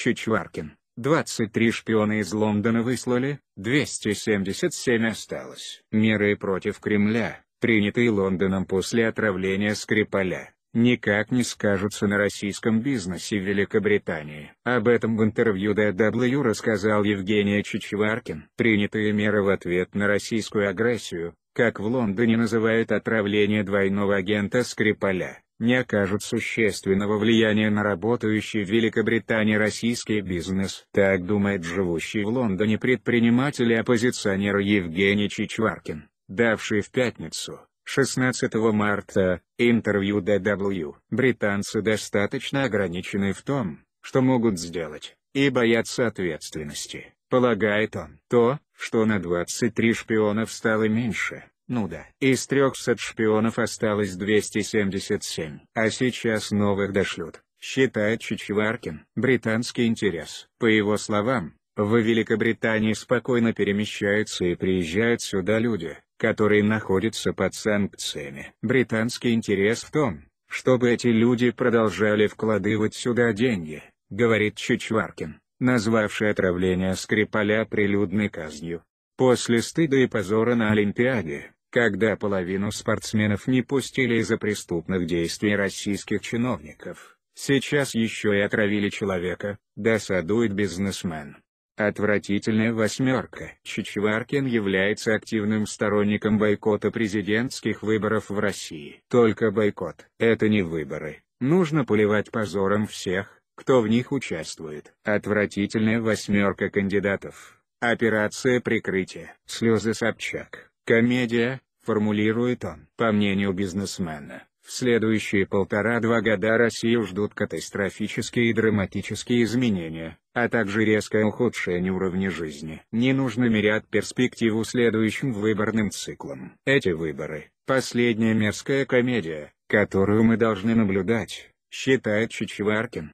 Чичваркин, 23 шпиона из Лондона выслали, 277 осталось. Меры против Кремля, принятые Лондоном после отравления Скрипаля, никак не скажутся на российском бизнесе в Великобритании. Об этом в интервью DW рассказал Евгений Чичваркин. Принятые меры в ответ на российскую агрессию, как в Лондоне называют отравление двойного агента Скрипаля, не окажут существенного влияния на работающий в Великобритании российский бизнес. Так думает живущий в Лондоне предприниматель и оппозиционер Евгений Чичваркин, давший в пятницу, 16 марта, интервью DW. Британцы достаточно ограничены в том, что могут сделать, и боятся ответственности, полагает он. То, что на 23 шпионов стало меньше, ну да. Из 300 шпионов осталось 277. А сейчас новых дошлют, считает Чичеваркин. Британский интерес. По его словам, в Великобритании спокойно перемещаются и приезжают сюда люди, которые находятся под санкциями. Британский интерес в том, чтобы эти люди продолжали вкладывать сюда деньги, говорит Чичваркин, назвавший отравление Скрипаля прилюдной казнью. После стыда и позора на Олимпиаде, когда половину спортсменов не пустили из-за преступных действий российских чиновников, сейчас еще и отравили человека, досадует бизнесмен. Отвратительная восьмерка. Чичваркин является активным сторонником бойкота президентских выборов в России. Только бойкот. Это не выборы. Нужно поливать позором всех, кто в них участвует. Отвратительная восьмерка кандидатов. Операция прикрытия. Слезы Собчак. Комедия, формулирует он. По мнению бизнесмена, в следующие полтора-два года Россию ждут катастрофические и драматические изменения, а также резкое ухудшение уровня жизни. Не нужно мерять перспективу следующим выборным циклом. Эти выборы – последняя мерзкая комедия, которую мы должны наблюдать, считает Чичеваркин.